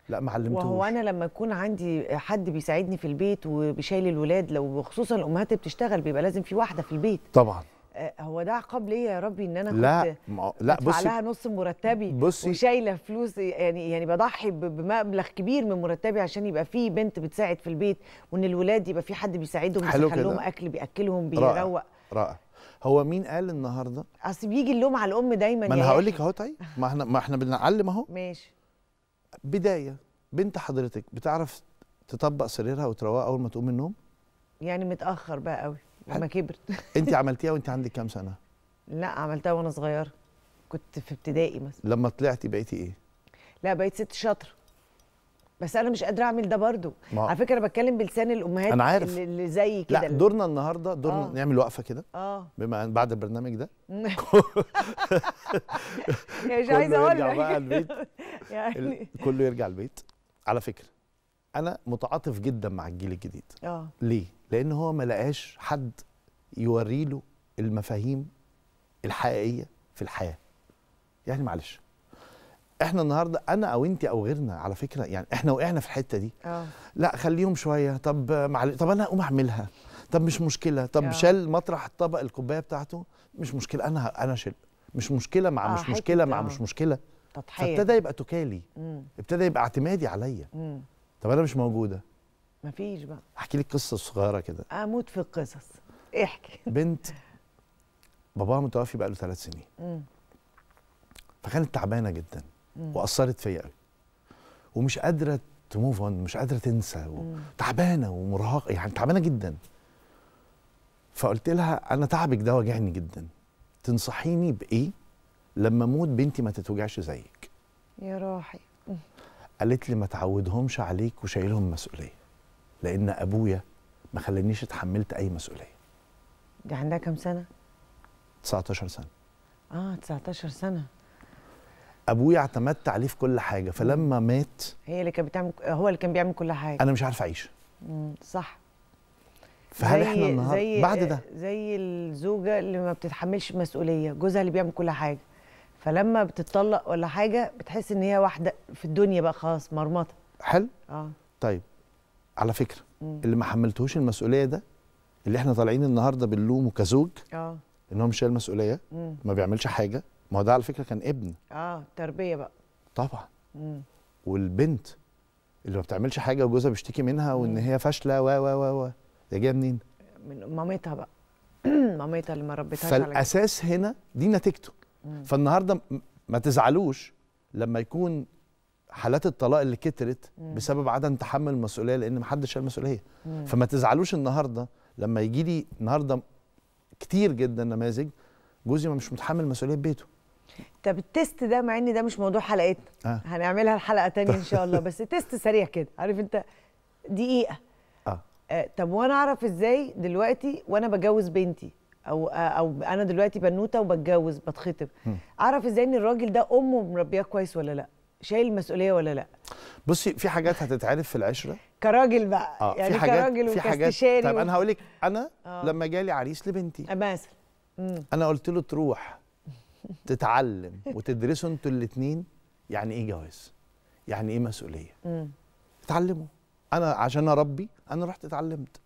لا ما علمتوش وهو انا لما يكون عندي حد بيساعدني في البيت وبيشيل الولاد لو خصوصا الامهات بتشتغل بيبقى لازم في واحده في البيت طبعا آه، هو ده عقاب ليا يا ربي ان انا لا كنت ما... لا بدفع لها نص مرتبي بصي وشايله فلوس يعني يعني بضحي بمبلغ كبير من مرتبي عشان يبقى في بنت بتساعد في البيت وان الولاد يبقى في حد بيساعدهم بيسخن لهم اكل بياكلهم بيروق رائع هو مين قال النهارده؟ اصل بيجي اللوم على الام دايما ما انا هقول لك اهو طيب ما احنا ما احنا بنعلم اهو ماشي بدايه بنت حضرتك بتعرف تطبق سريرها وتروقها اول ما تقوم من النوم؟ يعني متاخر بقى قوي لما كبرت انت عملتيها وانت عندك كام سنه لا عملتها وانا صغيره كنت في ابتدائي مثلا لما طلعتي بقيتي ايه لا بقيت ست شاطره بس انا مش قادره اعمل ده برضو ما. على فكره انا بتكلم بلسان الامهات انا عارف اللي زي كده لا دورنا النهارده دورنا آه. نعمل وقفه كده اه بما بعد البرنامج ده يعني مش عايزه اقول يرجع بقى البيت يعني كله يرجع البيت على فكره انا متعاطف جدا مع الجيل الجديد اه ليه لان هو ما لقاش حد يوري له المفاهيم الحقيقيه في الحياه يعني معلش احنا النهارده انا او انت او غيرنا على فكره يعني احنا وقعنا في الحته دي أوه. لا خليهم شويه طب معل... طب انا اقوم اعملها طب مش مشكله طب أوه. شال مطرح الطبق الكوبايه بتاعته مش مشكله انا انا شل مش مشكله مع آه، مش مشكله مع آه. مش مشكله تضحيه فابتدى يبقى تكالي ابتدى يبقى اعتمادي عليا طب انا مش موجوده مفيش بقى احكي لك قصه صغيره كده اموت في القصص احكي بنت باباها متوفي بقاله ثلاث سنين مم. فكانت تعبانه جدا مم. واثرت فيا قوي ومش قادره تموف اون مش قادره تنسى تعبانه ومرهقه يعني تعبانه جدا فقلت لها انا تعبك ده واجعني جدا تنصحيني بايه لما اموت بنتي ما تتوجعش زيك يا روحي قالت لي ما تعودهمش عليك وشايلهم مسؤوليه لان ابويا ما خلانيش اتحملت اي مسؤوليه دي عندها كام سنه 19 سنه اه 19 سنه ابويا اعتمدت عليه في كل حاجه فلما مات هي اللي كانت بتعمل هو اللي كان بيعمل كل حاجه انا مش عارف اعيش امم صح فهل زي احنا النهارده بعد ده زي الزوجه اللي ما بتتحملش مسؤوليه جوزها اللي بيعمل كل حاجه فلما بتتطلق ولا حاجه بتحس ان هي واحده في الدنيا بقى خلاص مرمطه حلو اه طيب على فكره مم. اللي ما حملتهوش المسؤوليه ده اللي احنا طالعين النهارده بنلومه كزوج اه ان هو مش شايل مسؤوليه ما بيعملش حاجه ما هو ده على فكره كان ابن اه تربيه بقى طبعا مم. والبنت اللي ما بتعملش حاجه وجوزها بيشتكي منها وان مم. هي فاشله و و و و ده جايه منين؟ من مامتها بقى مامتها اللي ما ربتهاش فالاساس هنا دي نتيجته فالنهارده ما تزعلوش لما يكون حالات الطلاق اللي كترت بسبب عدم تحمل المسؤوليه لان محدش شال المسؤوليه فما تزعلوش النهارده لما يجي لي النهارده كتير جدا نماذج جوزي ما مش متحمل مسؤوليه بيته طب التيست ده مع ان ده مش موضوع حلقتنا آه. هنعملها الحلقه تانية ان شاء الله بس تيست سريع كده عارف انت دقيقه آه. آه طب وانا اعرف ازاي دلوقتي وانا بجوز بنتي او او انا دلوقتي بنوته وبتجوز بتخطب اعرف ازاي ان الراجل ده امه مربياه كويس ولا لا شايل المسؤوليه ولا لا بصي في حاجات هتتعرف في العشره كراجل بقى آه يعني في حاجات كراجل في حاجات طب انا هقول لك انا آه. لما جالي عريس لبنتي آه، مثلا انا قلت له تروح تتعلم وتدرسوا انتوا الاثنين يعني ايه جواز يعني ايه مسؤوليه اتعلموا انا عشان اربي انا رحت اتعلمت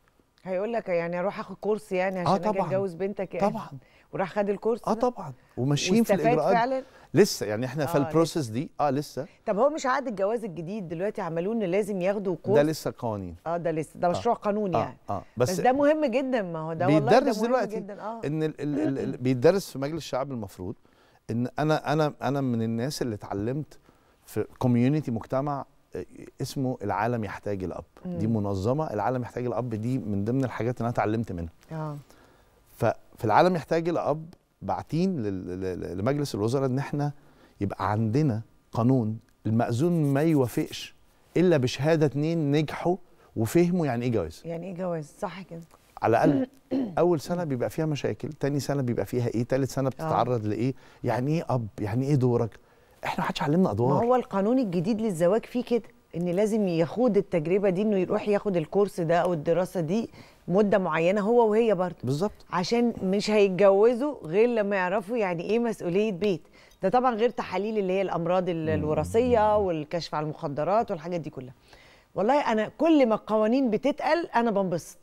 هيقول لك يعني اروح اخد كورس يعني آه، عشان آه طبعًا. اتجوز بنتك يعني طبعا وراح خد الكورس اه طبعا وماشيين في الاجراءات فعلا لسه يعني احنا آه في البروسيس دي اه لسه طب هو مش عقد الجواز الجديد دلوقتي عملوه ان لازم ياخدوا كورس ده لسه قوانين اه ده لسه ده مشروع آه قانون آه، يعني آه, آه بس, بس ده مهم جدا ما هو ده بيدرس والله ده دلوقتي جدا آه ان الـ الـ الـ الـ بيدرس في مجلس الشعب المفروض ان انا انا انا من الناس اللي اتعلمت في كوميونتي مجتمع آه، اسمه العالم يحتاج الاب دي منظمه العالم يحتاج الاب دي من ضمن الحاجات اللي انا اتعلمت منها اه في العالم يحتاج الى اب باعتين لمجلس الوزراء ان احنا يبقى عندنا قانون المأذون ما يوافقش الا بشهاده اتنين نجحوا وفهموا يعني ايه جواز يعني ايه جواز صح كده على الاقل اول سنه بيبقى فيها مشاكل تاني سنه بيبقى فيها ايه تالت سنه بتتعرض لايه يعني ايه اب يعني ايه دورك احنا ما حدش علمنا ادوار ما هو القانون الجديد للزواج فيه كده ان لازم يخوض التجربه دي انه يروح ياخد الكورس ده او الدراسه دي مده معينه هو وهي برضه بالظبط عشان مش هيتجوزوا غير لما يعرفوا يعني ايه مسؤوليه بيت ده طبعا غير تحاليل اللي هي الامراض الوراثيه والكشف على المخدرات والحاجات دي كلها والله انا كل ما القوانين بتتقل انا بنبسط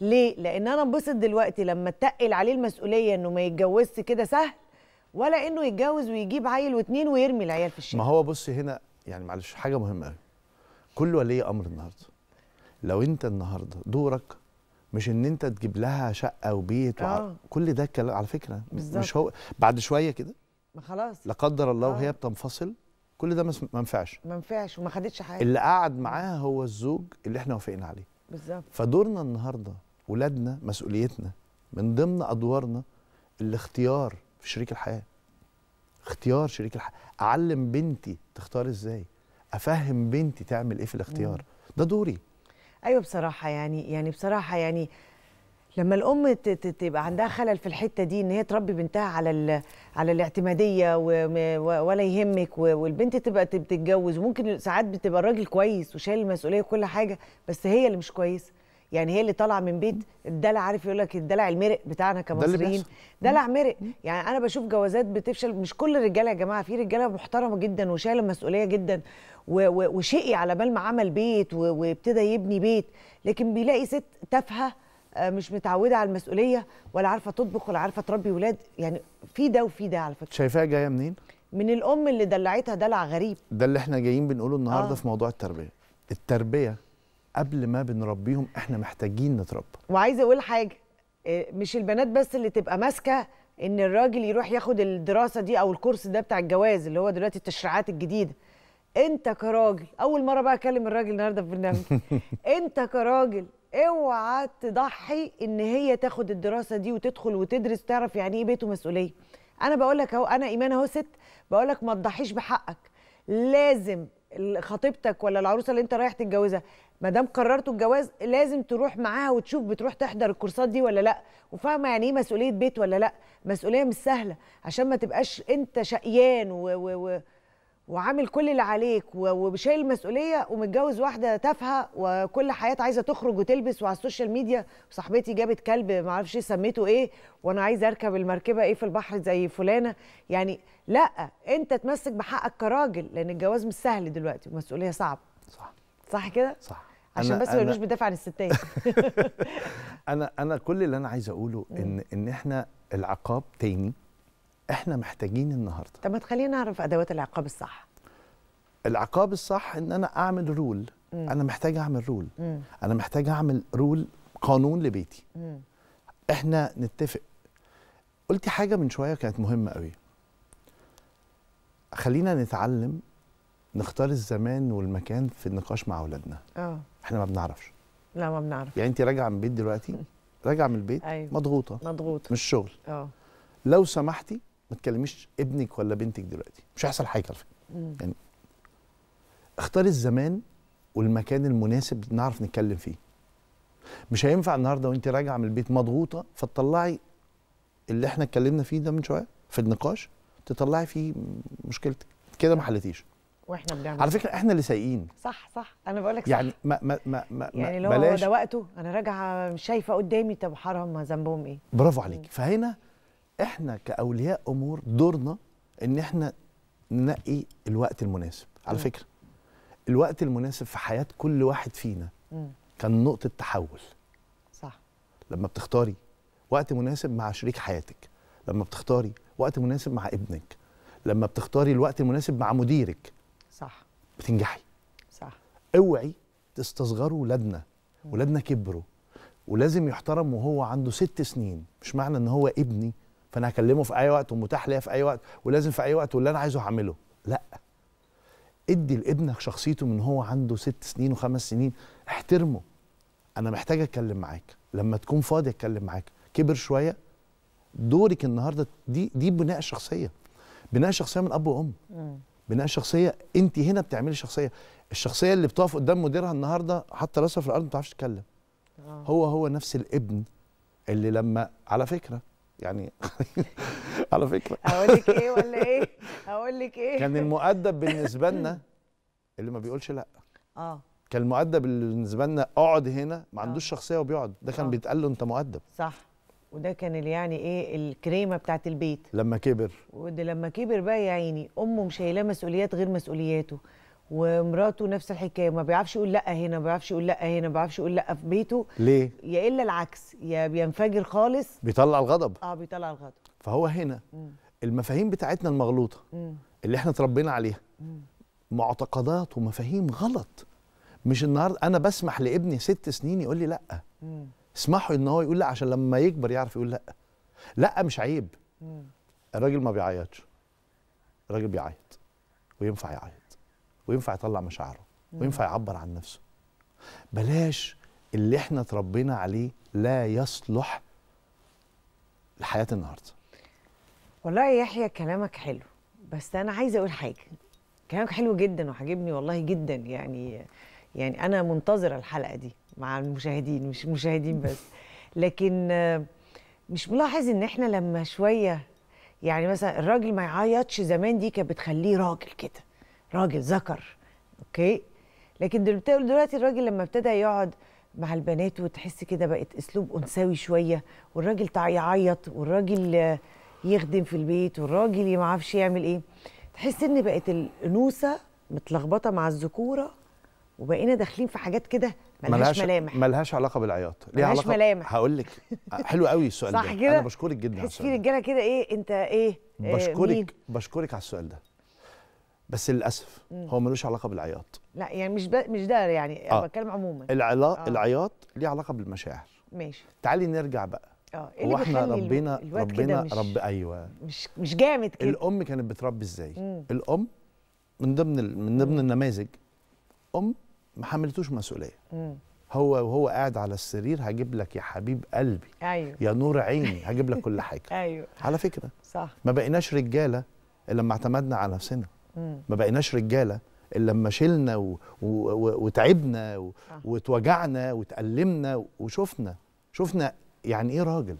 ليه لان انا انبسط دلوقتي لما اتقل عليه المسؤوليه انه ما يتجوزش كده سهل ولا انه يتجوز ويجيب عيل واتنين ويرمي العيال في الشارع ما هو بص هنا يعني معلش حاجه مهمه قوي كل ولي امر النهارده لو انت النهارده دورك مش ان انت تجيب لها شقه وبيت آه. وع... كل ده الكلام على فكره بالزبط. مش هو بعد شويه كده ما خلاص لا قدر الله آه. وهي بتنفصل كل ده ما نفعش ما نفعش وما خدتش حاجه اللي قعد معاها هو الزوج اللي احنا وافقنا عليه بالظبط فدورنا النهارده ولادنا مسؤوليتنا من ضمن ادوارنا الاختيار في شريك الحياه اختيار شريك الحياه اعلم بنتي تختار ازاي افهم بنتي تعمل ايه في الاختيار مم. ده دوري ايوه بصراحه يعني يعني بصراحه يعني لما الام تبقى عندها خلل في الحته دي ان هي تربي بنتها على على الاعتماديه ولا يهمك والبنت تبقى بتتجوز وممكن ساعات بتبقى الراجل كويس وشايل المسؤوليه وكل حاجه بس هي اللي مش كويسه يعني هي اللي طالعه من بيت الدلع عارف يقول لك الدلع المرق بتاعنا كمصريين دلع مرق يعني انا بشوف جوازات بتفشل مش كل الرجاله يا جماعه في رجاله محترمه جدا وشايله مسؤوليه جدا وشقي على بال ما عمل بيت وابتدى يبني بيت لكن بيلاقي ست تافهه آه، مش متعوده على المسؤوليه ولا عارفه تطبخ ولا عارفه تربي ولاد يعني في ده وفي ده على فكره شايفاها جايه منين من الام اللي دلعتها دلع غريب ده اللي احنا جايين بنقوله النهارده آه. في موضوع التربيه التربيه قبل ما بنربيهم احنا محتاجين نتربى وعايزه اقول حاجه آه، مش البنات بس اللي تبقى ماسكه ان الراجل يروح ياخد الدراسه دي او الكورس ده بتاع الجواز اللي هو دلوقتي التشريعات الجديده انت كراجل اول مره بقى اكلم الراجل النهارده في برنامج انت كراجل اوعى تضحي ان هي تاخد الدراسه دي وتدخل وتدرس تعرف يعني ايه بيت ومسؤوليه انا بقول لك اهو انا ايمان اهو ست بقول لك ما تضحيش بحقك لازم خطيبتك ولا العروسه اللي انت رايح تتجوزها ما دام قررتوا الجواز لازم تروح معاها وتشوف بتروح تحضر الكورسات دي ولا لا وفاهمه يعني ايه مسؤوليه بيت ولا لا مسؤوليه مش سهله عشان ما تبقاش انت شقيان و, و, و وعامل كل اللي عليك وشايل المسؤوليه ومتجوز واحده تافهه وكل حياتها عايزه تخرج وتلبس وعلى السوشيال ميديا صاحبتي جابت كلب ما اعرفش سميته ايه وانا عايزه اركب المركبه ايه في البحر زي فلانه يعني لا انت تمسك بحقك كراجل لان الجواز مش سهل دلوقتي ومسؤوليه صعبه صح صح كده صح عشان بس ما بندافع عن الستات انا انا كل اللي انا عايز اقوله ان ان احنا العقاب تاني احنا محتاجين النهارده طب ما تخلينا نعرف ادوات العقاب الصح العقاب الصح ان انا اعمل رول مم. انا محتاج اعمل رول مم. انا محتاج اعمل رول قانون لبيتي مم. احنا نتفق قلتي حاجه من شويه كانت مهمه قوي خلينا نتعلم نختار الزمان والمكان في النقاش مع اولادنا اه احنا ما بنعرفش لا ما بنعرف يعني انت راجعه من البيت دلوقتي راجعه من البيت أيوة. مضغوطه مضغوطه مش شغل اه لو سمحتي ما تكلميش ابنك ولا بنتك دلوقتي مش هيحصل حاجه على فكره يعني اختاري الزمان والمكان المناسب نعرف نتكلم فيه مش هينفع النهارده وانت راجعه من البيت مضغوطه فتطلعي اللي احنا اتكلمنا فيه ده من شويه في النقاش تطلعي فيه مشكلتك كده ما حلتيش واحنا بنعمل على فكره احنا اللي سايقين صح صح انا بقول لك يعني ما ما ما ما يعني لو هو ده وقته انا راجعه مش شايفه قدامي طب حرام ذنبهم ايه برافو عليك فهنا احنا كاولياء امور دورنا ان احنا ننقي الوقت المناسب على م. فكره الوقت المناسب في حياه كل واحد فينا م. كان نقطه تحول صح لما بتختاري وقت مناسب مع شريك حياتك لما بتختاري وقت مناسب مع ابنك لما بتختاري الوقت المناسب مع مديرك صح بتنجحي صح اوعي تستصغروا ولادنا ولادنا كبروا ولازم يحترم وهو عنده ست سنين مش معنى ان هو ابني فانا هكلمه في اي وقت ومتاح ليا في اي وقت ولازم في اي وقت واللي انا عايزه هعمله لا ادي لابنك شخصيته من هو عنده ست سنين وخمس سنين احترمه انا محتاج اتكلم معاك لما تكون فاضي اتكلم معاك كبر شويه دورك النهارده دي دي بناء الشخصيه بناء الشخصيه من اب وام بناء الشخصيه انت هنا بتعملي شخصيه الشخصيه اللي بتقف قدام مديرها النهارده حاطه راسها في الارض ما بتعرفش تتكلم آه. هو هو نفس الابن اللي لما على فكره يعني على فكره هقول لك ايه ولا ايه هقول لك ايه كان المؤدب بالنسبه لنا اللي ما بيقولش لا اه كان المؤدب اللي بالنسبه لنا اقعد هنا ما آه. عندوش شخصيه وبيقعد ده كان آه. بيتقال له انت مؤدب صح وده كان اللي يعني ايه الكريمه بتاعت البيت لما كبر وده لما كبر بقى يا عيني امه مشايلاه مسؤوليات غير مسؤولياته ومراته نفس الحكايه ما بيعرفش يقول لا هنا ما بيعرفش يقول لا هنا ما بيعرفش يقول لا في بيته ليه يا الا العكس يا بينفجر خالص بيطلع الغضب اه بيطلع الغضب فهو هنا م. المفاهيم بتاعتنا المغلوطه م. اللي احنا اتربينا عليها م. معتقدات ومفاهيم غلط مش النهارده انا بسمح لابني ست سنين يقول لي لا م. اسمحوا ان هو يقول لا عشان لما يكبر يعرف يقول لا لا مش عيب الراجل ما بيعيطش الراجل بيعيط وينفع يعيط وينفع يطلع مشاعره وينفع يعبر عن نفسه بلاش اللي احنا اتربينا عليه لا يصلح لحياه النهارده والله يا يحيى كلامك حلو بس انا عايزه اقول حاجه كلامك حلو جدا وعاجبني والله جدا يعني يعني انا منتظره الحلقه دي مع المشاهدين مش المشاهدين بس لكن مش ملاحظ ان احنا لما شويه يعني مثلا الراجل ما يعيطش زمان دي كانت بتخليه راجل كده راجل ذكر اوكي لكن دلوقتي الراجل لما ابتدى يقعد مع البنات وتحس كده بقت اسلوب انثوي شويه والراجل يعيط والراجل يخدم في البيت والراجل ما عارفش يعمل ايه تحس ان بقت الانوثه متلخبطه مع الذكوره وبقينا داخلين في حاجات كده ملهاش ملامح ملهاش علاقه بالعياط ليها علاقه ملامح هقول لك حلو قوي السؤال صح ده كده انا بشكرك جدا على السؤال ده تحس في رجاله كده ايه انت ايه آه، بشكرك مين؟ بشكرك على السؤال ده بس للاسف هو ملوش علاقه بالعياط لا يعني مش ب... مش ده يعني آه. بتكلم عموما العلا... آه. العياط ليه علاقه بالمشاعر ماشي تعالي نرجع بقى اه إيه اللي احنا ربينا ربينا مش... رب ايوه مش مش جامد كده الام كانت بتربي ازاي مم. الام من ضمن ال... من ضمن مم. النماذج ام ما حملتوش مسؤوليه مم. هو وهو قاعد على السرير هجيب لك يا حبيب قلبي أيوه. يا نور عيني هجيب لك كل حاجه ايوه على فكره صح ما بقيناش رجاله الا لما اعتمدنا على نفسنا ما بقيناش رجاله الا لما شلنا و... و... و... وتعبنا و... وتوجعنا وتألمنا وشفنا شفنا يعني ايه راجل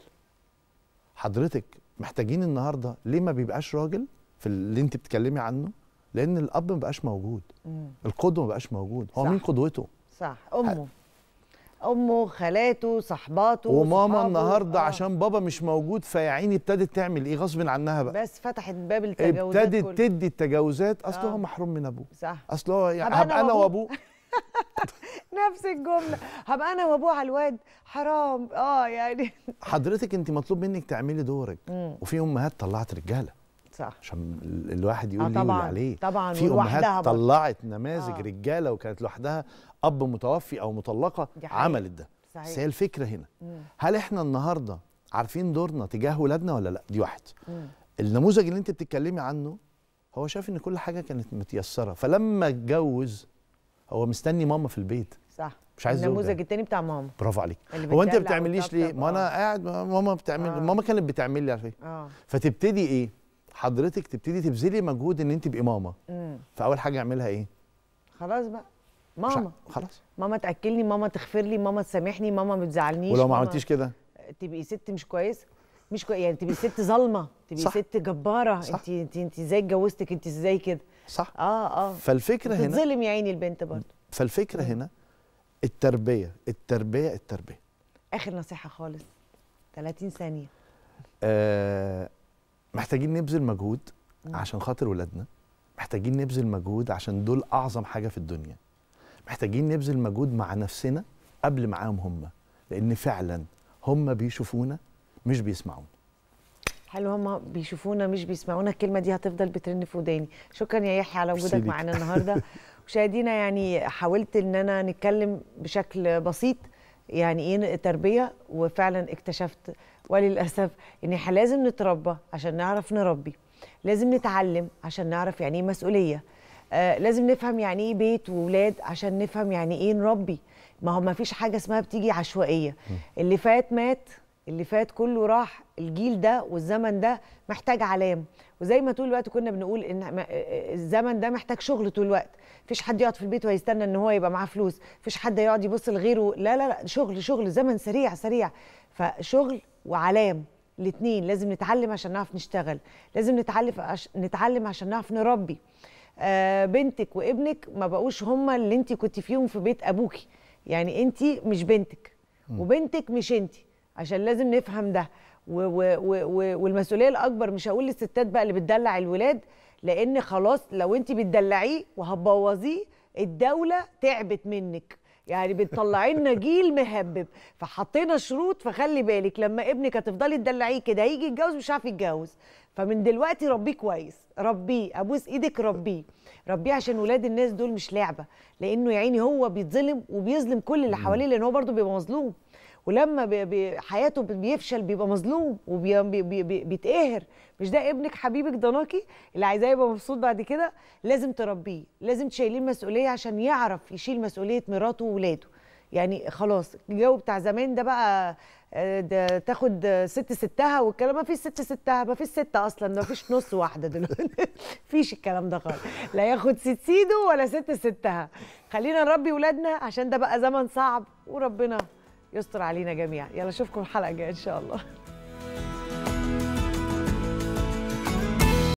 حضرتك محتاجين النهارده ليه ما بيبقاش راجل في اللي انت بتتكلمي عنه لان الاب ما بقاش موجود القدوه ما بقاش موجود هو صح. مين قدوته صح امه امه خالاته صحباته وماما النهارده آه. عشان بابا مش موجود فيا عيني ابتدت تعمل ايه غصب عنها بقى بس فتحت باب التجاوزات ابتدت كل... تدي التجاوزات اصل هو آه. محروم من ابوه صح اصل هو يعني هبقى انا وابوه نفس الجمله هبقى انا وابوه على الواد حرام اه يعني حضرتك انت مطلوب منك تعملي دورك وفي امهات طلعت رجاله صح عشان الواحد يقول آه طبعا عليه طبعا في امهات طلعت نماذج آه. رجاله وكانت لوحدها اب متوفي او مطلقه عملت ده صحيح. بس هي الفكره هنا هل احنا النهارده عارفين دورنا تجاه ولادنا ولا لا دي واحد النموذج اللي انت بتتكلمي عنه هو شاف ان كل حاجه كانت متيسره فلما اتجوز هو مستني ماما في البيت صح مش عايز النموذج التاني بتاع ماما برافو عليك هو انت بتعمليش ليه ما انا قاعد ماما بتعمل آه. ماما كانت بتعمل لي على فكره آه. فتبتدي ايه حضرتك تبتدي تبذلي مجهود ان انت تبقي ماما فاول حاجه اعملها ايه خلاص بقى ماما خلاص ماما تاكلني ماما تغفر لي ماما تسامحني ماما ما تزعلنيش ولو ما عملتيش كده تبقي ست مش كويسه مش كوي... يعني تبقي ست ظالمه تبقي صح. ست جباره صح. انت انت انت ازاي اتجوزتك انت ازاي كده صح اه اه فالفكره هنا تتظلم يا عيني البنت برضه فالفكره هنا التربيه التربيه التربيه اخر نصيحه خالص 30 ثانيه آه محتاجين نبذل مجهود عشان خاطر ولادنا محتاجين نبذل مجهود عشان دول اعظم حاجه في الدنيا محتاجين نبذل مجهود مع نفسنا قبل معاهم هم لان فعلا هم بيشوفونا مش بيسمعونا هل هم بيشوفونا مش بيسمعونا الكلمه دي هتفضل بترن في وداني شكرا يا يحيى على وجودك معانا النهارده مشاهدينا يعني حاولت ان انا نتكلم بشكل بسيط يعني ايه تربيه وفعلا اكتشفت وللاسف ان احنا لازم نتربى عشان نعرف نربي لازم نتعلم عشان نعرف يعني ايه مسؤوليه آه لازم نفهم يعني ايه بيت واولاد عشان نفهم يعني ايه نربي ما هو ما فيش حاجه اسمها بتيجي عشوائيه اللي فات مات اللي فات كله راح الجيل ده والزمن ده محتاج علام وزي ما طول الوقت كنا بنقول ان الزمن ده محتاج شغل طول الوقت مفيش حد يقعد في البيت ويستنى ان هو يبقى معاه فلوس مفيش حد يقعد يبص لغيره لا لا لا شغل شغل زمن سريع سريع فشغل وعلام الاثنين لازم نتعلم عشان نعرف نشتغل لازم نتعلم نتعلم عشان نعرف نربي آه، بنتك وابنك ما بقوش هما اللي انت كنت فيهم في بيت ابوكي يعني انت مش بنتك وبنتك مش انت عشان لازم نفهم ده و و و والمسؤوليه الاكبر مش هقول للستات بقى اللي بتدلع الولاد لان خلاص لو انت بتدلعيه وهتبوظيه الدوله تعبت منك يعني بتطلعي لنا جيل مهبب فحطينا شروط فخلي بالك لما ابنك هتفضلي تدلعيه كده هيجي يتجوز مش عارف يتجوز فمن دلوقتي ربيه كويس ربيه ابوس ايدك ربيه ربيه عشان ولاد الناس دول مش لعبه لانه يا عيني هو بيتظلم وبيظلم كل اللي حواليه لان هو برضه بيبقى مظلوم ولما بي بي حياته بيفشل بيبقى مظلوم وبيتقهر مش ده ابنك حبيبك ضناكي اللي عايزاه يبقى مبسوط بعد كده لازم تربيه لازم تشيلين مسؤوليه عشان يعرف يشيل مسؤوليه مراته وولاده يعني خلاص الجو بتاع زمان ده بقى آه، ده تاخد ست ستها والكلام ما فيش ست ستها ما فيش ستة أصلا ما فيش نص واحدة دلوقتي فيش الكلام ده خالص لا ياخد ست سيده ولا ست ستها خلينا نربي ولادنا عشان ده بقى زمن صعب وربنا يستر علينا جميعا يلا اشوفكم الحلقه الجايه ان شاء الله